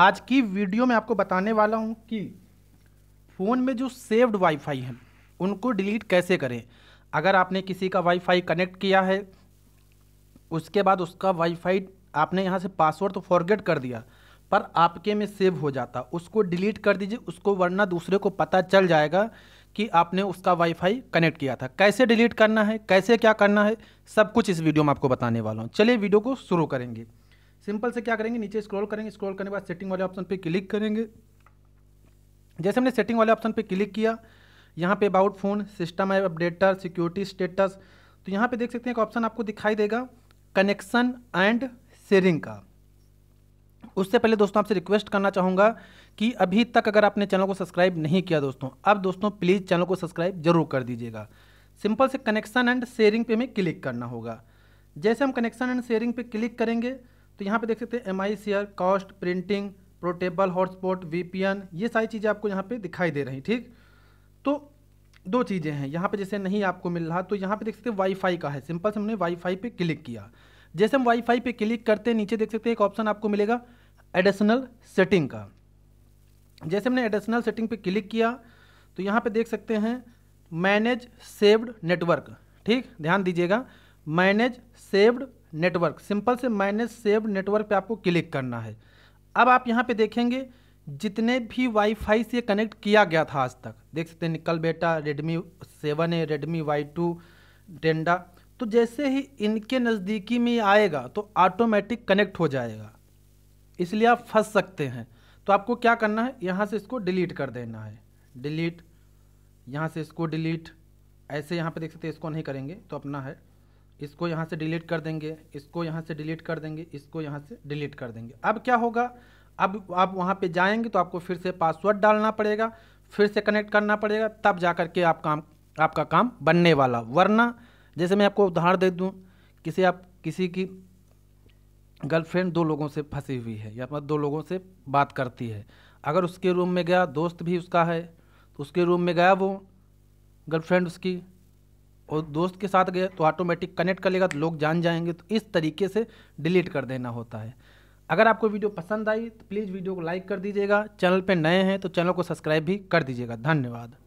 आज की वीडियो में आपको बताने वाला हूँ कि फ़ोन में जो सेव्ड वाईफाई हैं उनको डिलीट कैसे करें अगर आपने किसी का वाईफाई कनेक्ट किया है उसके बाद उसका वाईफाई आपने यहाँ से पासवर्ड तो फॉरगेट कर दिया पर आपके में सेव हो जाता उसको डिलीट कर दीजिए उसको वरना दूसरे को पता चल जाएगा कि आपने उसका वाईफाई कनेक्ट किया था कैसे डिलीट करना है कैसे क्या करना है सब कुछ इस वीडियो में आपको बताने वाला हूँ चलिए वीडियो को शुरू करेंगे सिंपल से क्या करेंगे नीचे स्क्रॉल करेंगे स्क्रॉल करने के बाद सेटिंग वाले ऑप्शन पे क्लिक करेंगे जैसे हमने सेटिंग वाले ऑप्शन पे क्लिक किया यहाँ पे अबाउट फोन सिस्टम है अपडेटर सिक्योरिटी स्टेटस तो यहाँ पे देख सकते हैं एक ऑप्शन आपको दिखाई देगा कनेक्शन एंड शेयरिंग का उससे पहले दोस्तों आपसे रिक्वेस्ट करना चाहूँगा कि अभी तक अगर आपने चैनल को सब्सक्राइब नहीं किया दोस्तों अब दोस्तों प्लीज़ चैनल को सब्सक्राइब जरूर कर दीजिएगा सिंपल से कनेक्शन एंड शेयरिंग पे हमें क्लिक करना होगा जैसे हम कनेक्शन एंड शेयरिंग पे क्लिक करेंगे तो यहाँ पे देख सकते हैं M I share cast printing portable hotspot VPN ये सारी चीज़ें आपको यहाँ पे दिखाई दे रही ठीक तो दो चीज़ें हैं यहाँ पे जैसे नहीं आपको मिल रहा तो यहाँ पे देख सकते हैं वाईफाई का है सिंपल से हमने वाईफाई पे क्लिक किया जैसे हम वाईफाई पे क्लिक करते हैं नीचे देख सकते हैं एक ऑप्शन आपको मिलेगा एडिशनल सेटिंग का जैसे हमने एडिशनल सेटिंग पे क्लिक किया तो यहाँ पे देख सकते हैं मैनेज सेव्ड नेटवर्क ठीक ध्यान दीजिएगा मैनेज सेव्ड नेटवर्क सिंपल से मैनेज सेव नेटवर्क पे आपको क्लिक करना है अब आप यहाँ पे देखेंगे जितने भी वाईफाई से कनेक्ट किया गया था आज तक देख सकते हैं निकल बेटा रेडमी सेवन है रेडमी वाई टू टेंडा तो जैसे ही इनके नज़दीकी में आएगा तो ऑटोमेटिक कनेक्ट हो जाएगा इसलिए आप फंस सकते हैं तो आपको क्या करना है यहाँ से इसको डिलीट कर देना है डिलीट यहाँ से इसको डिलीट ऐसे यहाँ पे देख सकते हैं इसको नहीं करेंगे तो अपना है इसको यहाँ से डिलीट कर देंगे इसको यहाँ से डिलीट कर देंगे इसको यहाँ से डिलीट कर देंगे अब क्या होगा अब आप वहाँ पे जाएंगे तो आपको फिर से पासवर्ड डालना पड़ेगा फिर से कनेक्ट करना पड़ेगा तब जा कर के आप काम आपका काम बनने वाला वरना जैसे मैं आपको उदाहरण दे दूँ किसी आप किसी की गर्लफ्रेंड दो लोगों से फंसी हुई है या मतलब दो लोगों से बात करती है अगर उसके रूम में गया दोस्त भी उसका है तो उसके रूम में गया वो गर्लफ्रेंड उसकी और दोस्त के साथ गए तो ऑटोमेटिक कनेक्ट कर लेगा तो लोग जान जाएंगे तो इस तरीके से डिलीट कर देना होता है अगर आपको वीडियो पसंद आई तो प्लीज़ वीडियो को लाइक कर दीजिएगा चैनल पर नए हैं तो चैनल को सब्सक्राइब भी कर दीजिएगा धन्यवाद